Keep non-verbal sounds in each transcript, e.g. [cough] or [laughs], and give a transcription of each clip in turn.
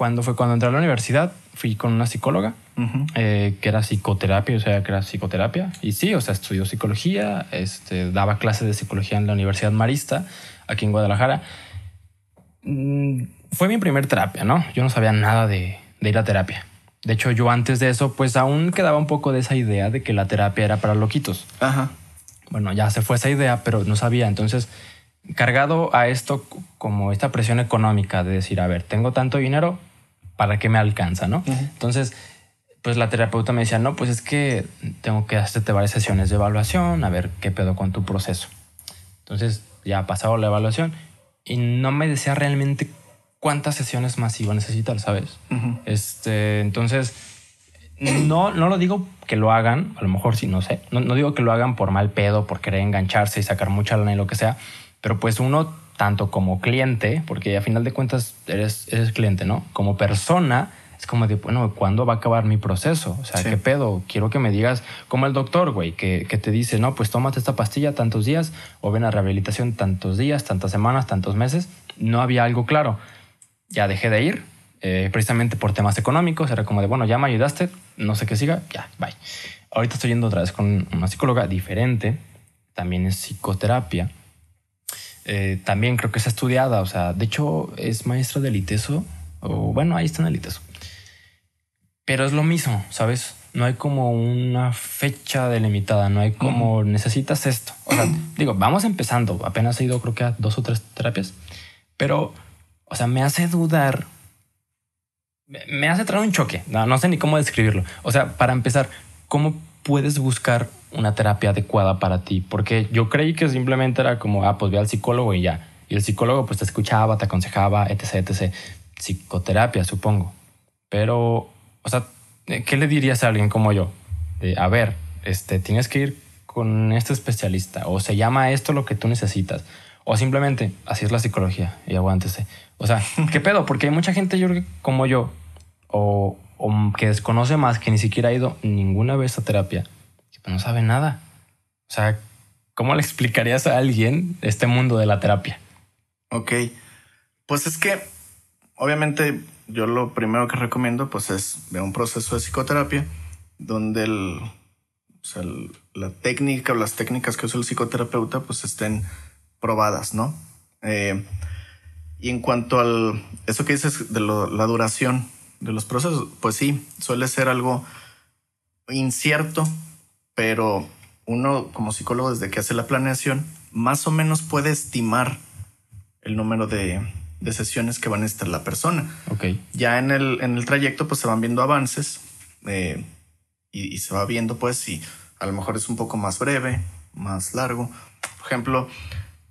cuando fue cuando entré a la universidad, fui con una psicóloga eh, que era psicoterapia, o sea, que era psicoterapia. Y sí, o sea, estudió psicología, este, daba clases de psicología en la Universidad Marista, aquí en Guadalajara. Mm, fue mi primer terapia, ¿no? Yo no sabía nada de, ir a terapia. De hecho, yo antes de eso, pues aún quedaba un poco de esa idea de que la terapia era para loquitos. Bueno, ya se fue esa idea, pero no sabía. Entonces, cargado a esto como esta presión económica de decir, a ver, tengo tanto dinero, para qué me alcanza, ¿no? Entonces, pues la terapeuta me decía, no, pues es que tengo que hacerte varias sesiones de evaluación, a ver qué pedo con tu proceso. Entonces, ya ha pasado la evaluación y no me decía realmente cuántas sesiones más iba a necesitar, ¿sabes? este, entonces, no, no lo digo que lo hagan, a lo mejor sí, no sé, no, no digo que lo hagan por mal pedo, por querer engancharse y sacar mucha lana y lo que sea, pero pues uno tanto como cliente, porque a final de cuentas eres, eres cliente, ¿no? Como persona, es como de, bueno, ¿cuándo va a acabar mi proceso? O sea, ¿qué pedo? Quiero que me digas, como el doctor, güey, que, te dice, no, pues tómate esta pastilla tantos días o ven a rehabilitación tantos días, tantas semanas, tantos meses. No había algo claro. Ya dejé de ir, eh, precisamente por temas económicos. Era como de, bueno, ya me ayudaste, no sé qué siga, ya, bye. Ahorita estoy yendo otra vez con una psicóloga diferente, también es psicoterapia eh, también creo que es estudiada, o sea, de hecho es maestra de ITESO, o bueno, ahí está en el Pero es lo mismo, ¿sabes? No hay como una fecha delimitada, no hay como necesitas esto. O sea, [clears throat] digo, vamos empezando, apenas he ido creo que a dos o tres terapias, pero, o sea, me hace dudar, me hace traer un choque, no, no sé ni cómo describirlo. O sea, para empezar, ¿cómo puedes buscar una terapia adecuada para ti. Porque yo creí que simplemente era como, ah, pues ve al psicólogo y ya. Y el psicólogo pues te escuchaba, te aconsejaba, etc., etc. Psicoterapia, supongo. Pero, o sea, eh, ¿qué le dirías a alguien como yo? De, a ver, este, tienes que ir con este especialista o se llama esto lo que tú necesitas. O simplemente, así es la psicología y aguántese. O sea, ¿qué [laughs] pedo? Porque hay mucha gente yo, como yo o, o que desconoce más que ni siquiera ha ido ninguna vez a terapia pues, no sabe nada. O sea, ¿cómo le explicarías a alguien este mundo de la terapia? Ok, pues es que obviamente yo lo primero que recomiendo pues es ver un proceso de psicoterapia donde la técnica o las técnicas que usa el psicoterapeuta pues estén probadas, ¿no? Eh, y en cuanto al eso que dices de la duración de los procesos, pues sí, suele ser algo incierto pero uno como psicólogo desde que hace la planeación, más o menos puede estimar el número de, sesiones que van a estar la persona. Ya en el, en el trayecto pues se van viendo avances eh, y, se va viendo pues si a lo mejor es un poco más breve, más largo. Por ejemplo,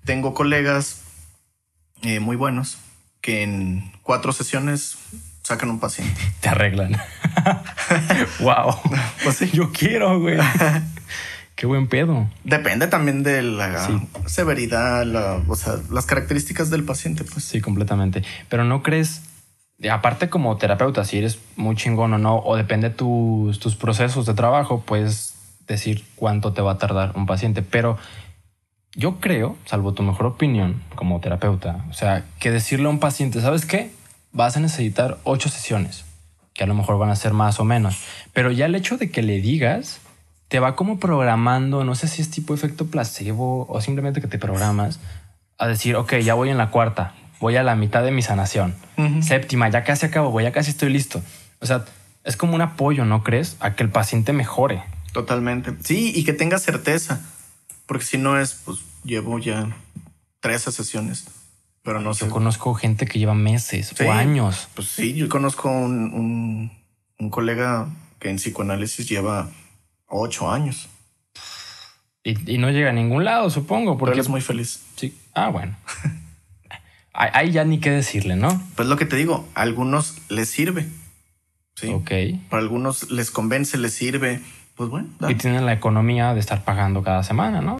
tengo colegas eh, muy buenos que en cuatro sesiones sacan un paciente. Te arreglan. wow. [laughs] Pues sí. Yo quiero, güey. [laughs] Qué buen pedo. Depende también de la severidad, o sea, las características del paciente, pues. Sí, completamente. Pero no crees, aparte como terapeuta, si eres muy chingón o no, o depende tus, tus procesos de trabajo, puedes decir cuánto te va a tardar un paciente. Pero yo creo, salvo tu mejor opinión como terapeuta, o sea, que decirle a un paciente, ¿sabes qué? vas a necesitar ocho sesiones, que a lo mejor van a ser más o menos. Pero ya el hecho de que le digas, te va como programando, no sé si es tipo efecto placebo o simplemente que te programas a decir, ok, ya voy en la cuarta, voy a la mitad de mi sanación. Séptima, ya casi acabo, voy, ya casi estoy listo. O sea, es como un apoyo, ¿no crees? A que el paciente mejore. Totalmente. Sí, y que tenga certeza. Porque si no es, pues llevo ya tres sesiones. Pero no yo conozco gente que lleva meses o años. Pues sí, yo conozco un, colega que en psicoanálisis lleva ocho años. Y, no llega a ningún lado, supongo. Porque es muy feliz. Sí. Ah, bueno. [laughs] Ahí ya ni qué decirle, ¿no? Pues lo que te digo, a algunos les sirve. Sí. Ok. Para algunos les convence, les sirve. Pues bueno. Y tienen la economía de estar pagando cada semana, ¿no?